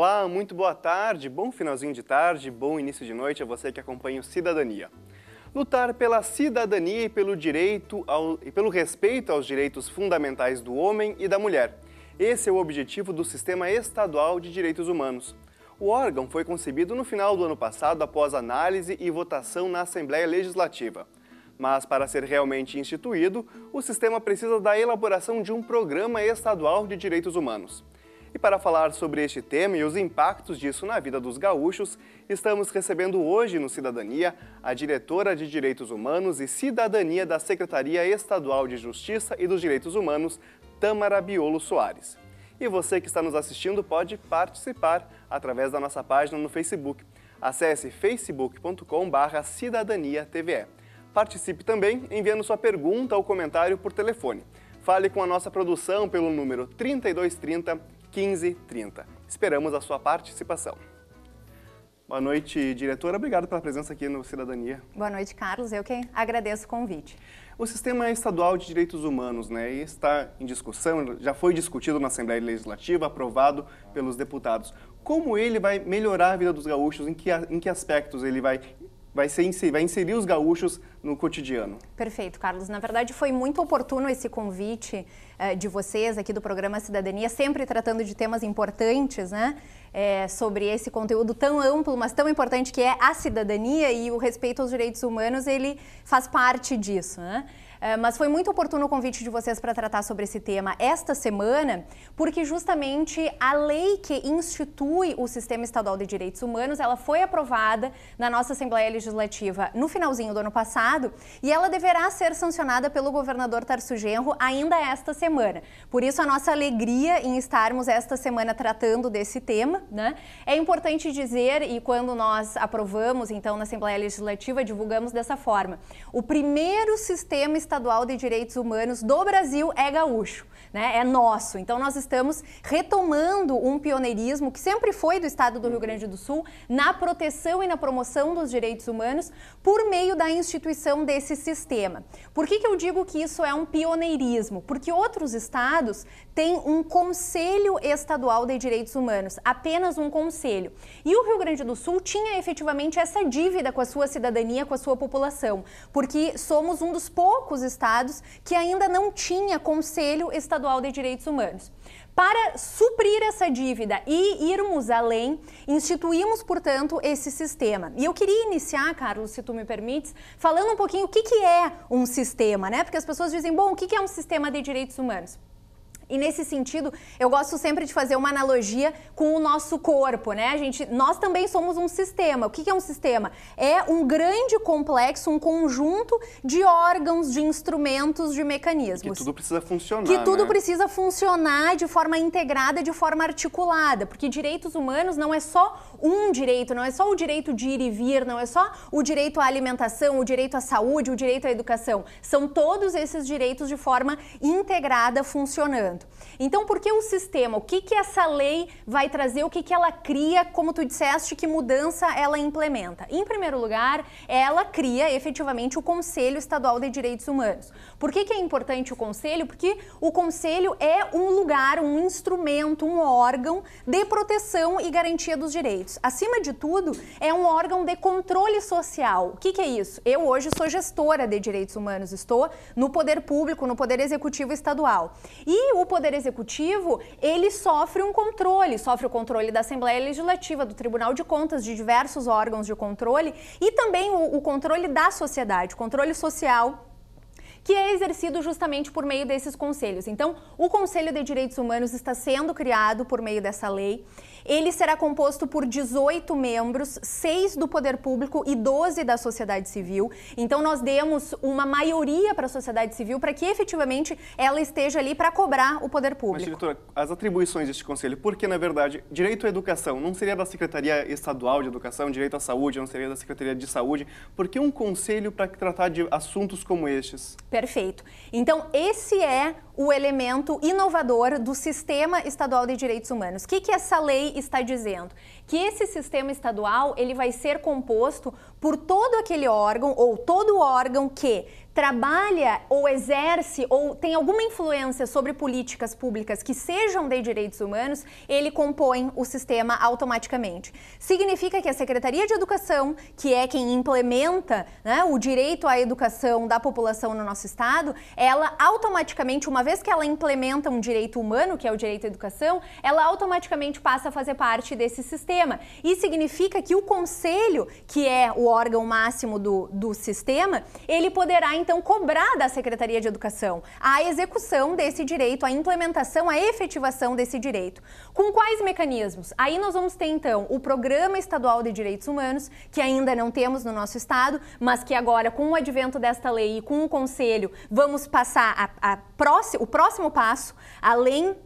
Olá, muito boa tarde, bom finalzinho de tarde, bom início de noite a você que acompanha o Cidadania. Lutar pela cidadania e pelo direito ao, e pelo respeito aos direitos fundamentais do homem e da mulher. Esse é o objetivo do Sistema Estadual de Direitos Humanos. O órgão foi concebido no final do ano passado após análise e votação na Assembleia Legislativa. Mas para ser realmente instituído, o sistema precisa da elaboração de um programa estadual de direitos humanos. E para falar sobre este tema e os impactos disso na vida dos gaúchos, estamos recebendo hoje no Cidadania a diretora de Direitos Humanos e Cidadania da Secretaria Estadual de Justiça e dos Direitos Humanos, Tamara Biolo Soares. E você que está nos assistindo pode participar através da nossa página no Facebook. Acesse facebook.com.br cidadaniatve. Participe também enviando sua pergunta ou comentário por telefone. Fale com a nossa produção pelo número 3230 1530. Esperamos a sua participação. Boa noite, diretora. Obrigado pela presença aqui no Cidadania. Boa noite, Carlos. Eu que agradeço o convite. O sistema estadual de direitos humanos né, está em discussão, já foi discutido na Assembleia Legislativa, aprovado pelos deputados. Como ele vai melhorar a vida dos gaúchos? Em que, em que aspectos ele vai vai, ser, vai inserir os gaúchos no cotidiano. Perfeito, Carlos. Na verdade, foi muito oportuno esse convite eh, de vocês aqui do programa Cidadania, sempre tratando de temas importantes, né? É, sobre esse conteúdo tão amplo, mas tão importante que é a cidadania e o respeito aos direitos humanos, ele faz parte disso, né? Eh, mas foi muito oportuno o convite de vocês para tratar sobre esse tema esta semana, porque justamente a lei que institui o Sistema Estadual de Direitos Humanos, ela foi aprovada na nossa Assembleia Legislativa no finalzinho do ano passado e ela deverá ser sancionada pelo governador Tarso Genro ainda esta semana. Por isso, a nossa alegria em estarmos esta semana tratando desse tema, né? É importante dizer, e quando nós aprovamos, então, na Assembleia Legislativa, divulgamos dessa forma, o primeiro sistema Estadual de Direitos Humanos do Brasil é gaúcho, né? É nosso. Então nós estamos retomando um pioneirismo que sempre foi do Estado do Rio Grande do Sul na proteção e na promoção dos direitos humanos por meio da instituição desse sistema. Por que, que eu digo que isso é um pioneirismo? Porque outros estados tem um Conselho Estadual de Direitos Humanos, apenas um conselho. E o Rio Grande do Sul tinha efetivamente essa dívida com a sua cidadania, com a sua população, porque somos um dos poucos estados que ainda não tinha Conselho Estadual de Direitos Humanos. Para suprir essa dívida e irmos além, instituímos, portanto, esse sistema. E eu queria iniciar, Carlos, se tu me permites, falando um pouquinho o que, que é um sistema, né? Porque as pessoas dizem, bom, o que, que é um sistema de direitos humanos? E nesse sentido, eu gosto sempre de fazer uma analogia com o nosso corpo, né? A gente, nós também somos um sistema. O que é um sistema? É um grande complexo, um conjunto de órgãos, de instrumentos, de mecanismos. Que tudo precisa funcionar. Que tudo né? precisa funcionar de forma integrada, de forma articulada, porque direitos humanos não é só um direito, não é só o direito de ir e vir, não é só o direito à alimentação, o direito à saúde, o direito à educação. São todos esses direitos de forma integrada funcionando. Então, por que o sistema? O que, que essa lei vai trazer? O que, que ela cria? Como tu disseste, que mudança ela implementa? Em primeiro lugar, ela cria efetivamente o Conselho Estadual de Direitos Humanos. Por que, que é importante o Conselho? Porque o Conselho é um lugar, um instrumento, um órgão de proteção e garantia dos direitos. Acima de tudo, é um órgão de controle social. O que, que é isso? Eu hoje sou gestora de direitos humanos, estou no poder público, no poder executivo estadual. E o Poder Executivo, ele sofre um controle, sofre o controle da Assembleia Legislativa, do Tribunal de Contas, de diversos órgãos de controle e também o, o controle da sociedade, controle social que é exercido justamente por meio desses conselhos. Então, o Conselho de Direitos Humanos está sendo criado por meio dessa lei. Ele será composto por 18 membros, 6 do poder público e 12 da sociedade civil. Então, nós demos uma maioria para a sociedade civil para que efetivamente ela esteja ali para cobrar o poder público. Mas, diretora, as atribuições deste conselho, porque na verdade, direito à educação não seria da Secretaria Estadual de Educação, direito à saúde não seria da Secretaria de Saúde, por que um conselho para tratar de assuntos como estes? Perfeito. Então, esse é o elemento inovador do Sistema Estadual de Direitos Humanos. O que, que essa lei está dizendo? Que esse sistema estadual ele vai ser composto por todo aquele órgão ou todo órgão que trabalha ou exerce ou tem alguma influência sobre políticas públicas que sejam de direitos humanos, ele compõe o sistema automaticamente. Significa que a Secretaria de Educação, que é quem implementa né, o direito à educação da população no nosso estado, ela automaticamente, uma vez vez que ela implementa um direito humano, que é o direito à educação, ela automaticamente passa a fazer parte desse sistema. Isso significa que o conselho, que é o órgão máximo do, do sistema, ele poderá então cobrar da Secretaria de Educação a execução desse direito, a implementação, a efetivação desse direito. Com quais mecanismos? Aí nós vamos ter então o Programa Estadual de Direitos Humanos, que ainda não temos no nosso estado, mas que agora, com o advento desta lei e com o conselho, vamos passar a, a próximo, o próximo passo, além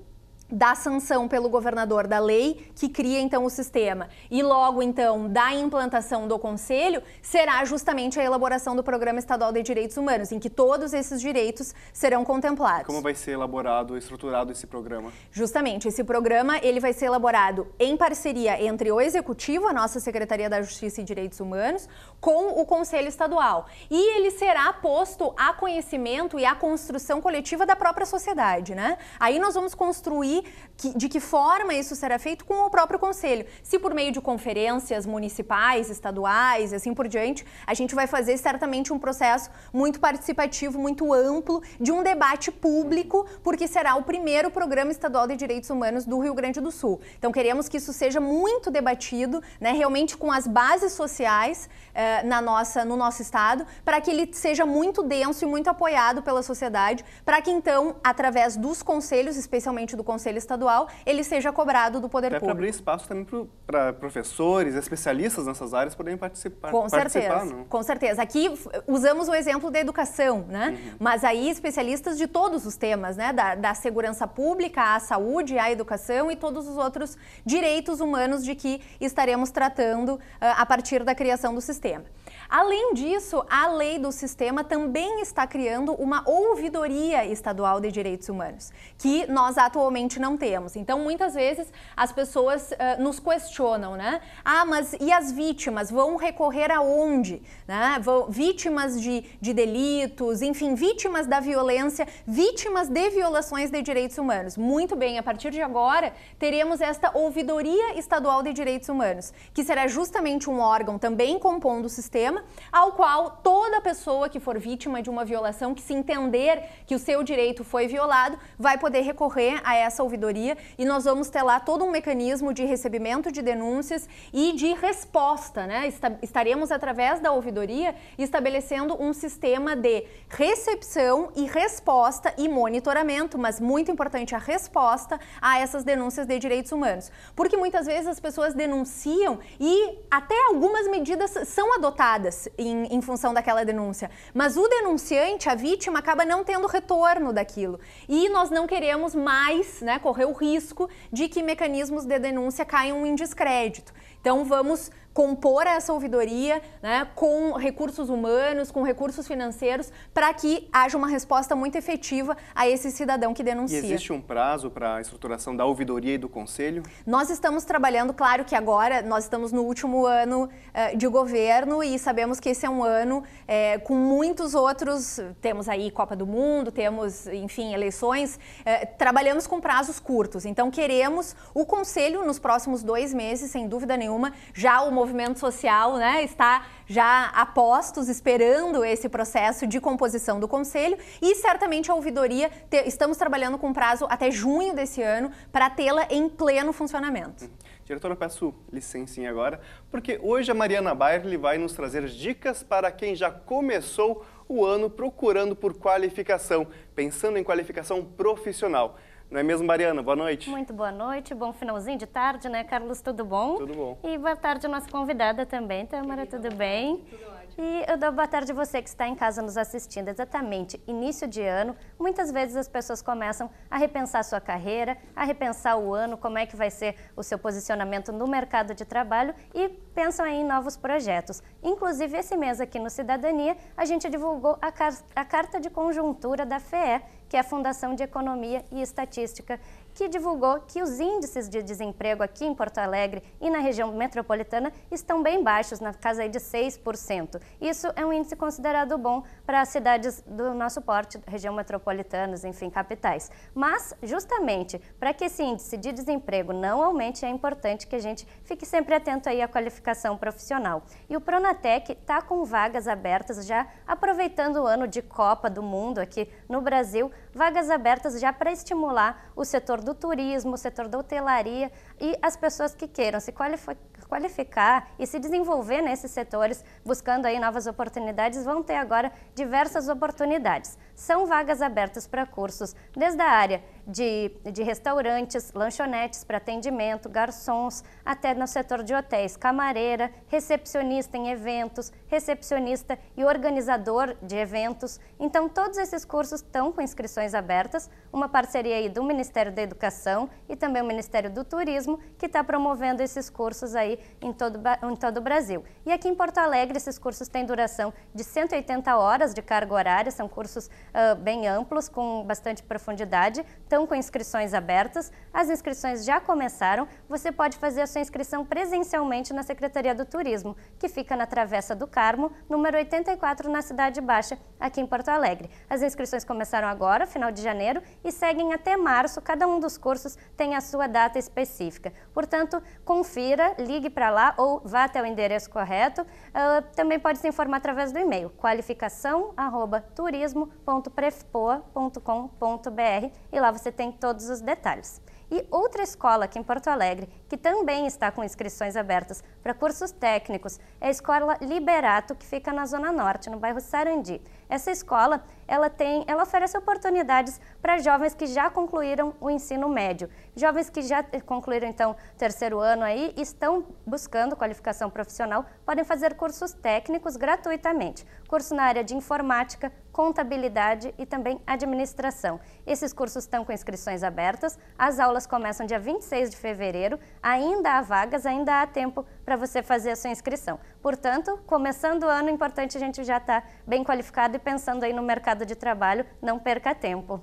da sanção pelo governador da lei que cria então o sistema e logo então da implantação do conselho será justamente a elaboração do programa estadual de direitos humanos em que todos esses direitos serão contemplados. Como vai ser elaborado, estruturado esse programa? Justamente, esse programa ele vai ser elaborado em parceria entre o executivo, a nossa Secretaria da Justiça e Direitos Humanos, com o Conselho Estadual e ele será posto a conhecimento e a construção coletiva da própria sociedade, né? Aí nós vamos construir que, de que forma isso será feito com o próprio Conselho. Se por meio de conferências municipais, estaduais e assim por diante, a gente vai fazer certamente um processo muito participativo, muito amplo, de um debate público, porque será o primeiro programa estadual de direitos humanos do Rio Grande do Sul. Então queremos que isso seja muito debatido, né, realmente com as bases sociais eh, na nossa, no nosso estado, para que ele seja muito denso e muito apoiado pela sociedade, para que então, através dos conselhos, especialmente do Conselho Estadual, ele seja cobrado do poder Até público. para abrir espaço também para professores, especialistas nessas áreas poderem participar. Com participar, certeza, não? Né? com certeza. Aqui usamos o exemplo da educação, né? Uhum. Mas aí especialistas de todos os temas, né? Da, da segurança pública, à saúde, à educação e todos os outros direitos humanos de que estaremos tratando uh, a partir da criação do sistema. Além disso, a lei do sistema também está criando uma ouvidoria estadual de direitos humanos, que nós atualmente realmente não temos. Então, muitas vezes as pessoas uh, nos questionam, né? Ah, mas e as vítimas vão recorrer aonde? Né? Vão, vítimas de, de delitos, enfim, vítimas da violência, vítimas de violações de direitos humanos. Muito bem, a partir de agora teremos esta ouvidoria estadual de direitos humanos, que será justamente um órgão também compondo o sistema, ao qual toda pessoa que for vítima de uma violação, que se entender que o seu direito foi violado, vai poder recorrer a essa ouvidoria e nós vamos ter lá todo um mecanismo de recebimento de denúncias e de resposta, né? Estaremos através da ouvidoria estabelecendo um sistema de recepção e resposta e monitoramento, mas muito importante a resposta a essas denúncias de direitos humanos. Porque muitas vezes as pessoas denunciam e até algumas medidas são adotadas em, em função daquela denúncia, mas o denunciante, a vítima, acaba não tendo retorno daquilo. E nós não queremos mais, né? né, correr o risco de que mecanismos de denúncia caiam em descrédito. Então vamos compor essa ouvidoria né, com recursos humanos, com recursos financeiros, para que haja uma resposta muito efetiva a esse cidadão que denuncia. E existe um prazo para a estruturação da ouvidoria e do conselho? Nós estamos trabalhando, claro que agora nós estamos no último ano uh, de governo e sabemos que esse é um ano eh, com muitos outros, temos aí Copa do Mundo, temos, enfim, eleições, eh, trabalhamos com prazos curtos. Então queremos o conselho nos próximos dois meses, sem dúvida nenhuma, já uma movimento social né, está já a postos, esperando esse processo de composição do Conselho e certamente a ouvidoria, te, estamos trabalhando com prazo até junho desse ano para tê-la em pleno funcionamento. Hum. Diretora, peço licença agora, porque hoje a Mariana Bairli vai nos trazer dicas para quem já começou o ano procurando por qualificação, pensando em qualificação profissional. Não é mesmo, Mariana? Boa noite. Muito boa noite, bom finalzinho de tarde, né, Carlos? Tudo bom? Tudo bom. E boa tarde, nossa convidada também, Tamara, tudo bem? Tudo ótimo. E eu dou boa tarde a você que está em casa nos assistindo. Exatamente, início de ano, muitas vezes as pessoas começam a repensar sua carreira, a repensar o ano, como é que vai ser o seu posicionamento no mercado de trabalho e pensam em novos projetos. Inclusive, esse mês aqui no Cidadania, a gente divulgou a, car a carta de conjuntura da FEE, que é a Fundação de Economia e Estatística, que divulgou que os índices de desemprego aqui em Porto Alegre e na região metropolitana estão bem baixos, na casa de 6%. Isso é um índice considerado bom para as cidades do nosso porte, região metropolitanas, enfim, capitais. Mas, justamente, para que esse índice de desemprego não aumente, é importante que a gente fique sempre atento aí à qualificação profissional. E o Pronatec está com vagas abertas já aproveitando o ano de Copa do Mundo aqui no Brasil, vagas abertas já para estimular o setor do turismo, o setor da hotelaria e as pessoas que queiram se qualificar e se desenvolver nesses setores, buscando aí novas oportunidades, vão ter agora diversas oportunidades. São vagas abertas para cursos desde a área de, de restaurantes, lanchonetes para atendimento, garçons, até no setor de hotéis, camareira, recepcionista em eventos, recepcionista e organizador de eventos. Então, todos esses cursos estão com inscrições abertas, uma parceria aí do Ministério da Educação e também o Ministério do Turismo, que está promovendo esses cursos aí em todo, em todo o Brasil. E aqui em Porto Alegre, esses cursos têm duração de 180 horas de carga horária, são cursos uh, bem amplos, com bastante profundidade, estão com inscrições abertas, as inscrições já começaram, você pode fazer a sua inscrição presencialmente na Secretaria do Turismo, que fica na Travessa do Carmo, número 84, na Cidade Baixa, aqui em Porto Alegre. As inscrições começaram agora, final de janeiro, e seguem até março, cada um dos cursos tem a sua data específica. Portanto, confira, ligue para lá ou vá até o endereço correto. Uh, também pode se informar através do e-mail qualificação@turismo.prefpoa.com.br e lá você você tem todos os detalhes. E outra escola aqui em Porto Alegre, que também está com inscrições abertas para cursos técnicos, é a Escola Liberato, que fica na Zona Norte, no bairro Sarandi. Essa escola ela tem, ela oferece oportunidades para jovens que já concluíram o ensino médio. Jovens que já concluíram então terceiro ano aí estão buscando qualificação profissional, podem fazer cursos técnicos gratuitamente. Curso na área de informática, contabilidade e também administração. Esses cursos estão com inscrições abertas. As aulas começam dia 26 de fevereiro. Ainda há vagas, ainda há tempo para você fazer a sua inscrição. Portanto, começando o ano, é importante a gente já estar tá bem qualificado e pensando aí no mercado mercado de trabalho, não perca tempo.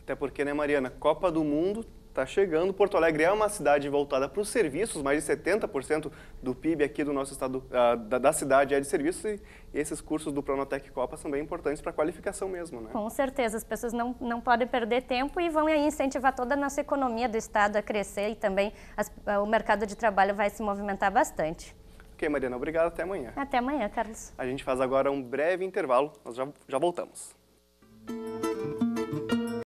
Até porque, né, Mariana? Copa do Mundo está chegando. Porto Alegre é uma cidade voltada para os serviços, mais de 70% do PIB aqui do nosso estado, uh, da, da, cidade é de serviços e esses cursos do Pronatec Copa são bem importantes para a qualificação mesmo, né? Com certeza, as pessoas não, não podem perder tempo e vão aí incentivar toda a nossa economia do estado a crescer e também as, ah, o mercado de trabalho vai se movimentar bastante. Ok, Mariana, obrigado, até amanhã. Até amanhã, Carlos. A gente faz agora um breve intervalo, nós já, já voltamos. Música